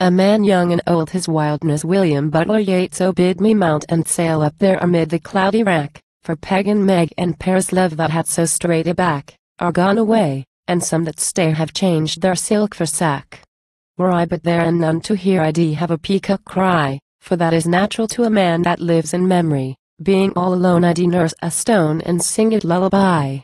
A man young and old his wildness William Butler Yeats O bid me mount and sail up there amid the cloudy rack, for Pagan Meg and Paris love that had so straight a back, are gone away, and some that stay have changed their silk for sack. Were I but there and none to hear I'd have a peacock cry, for that is natural to a man that lives in memory, being all alone I'd nurse a stone and sing it lullaby.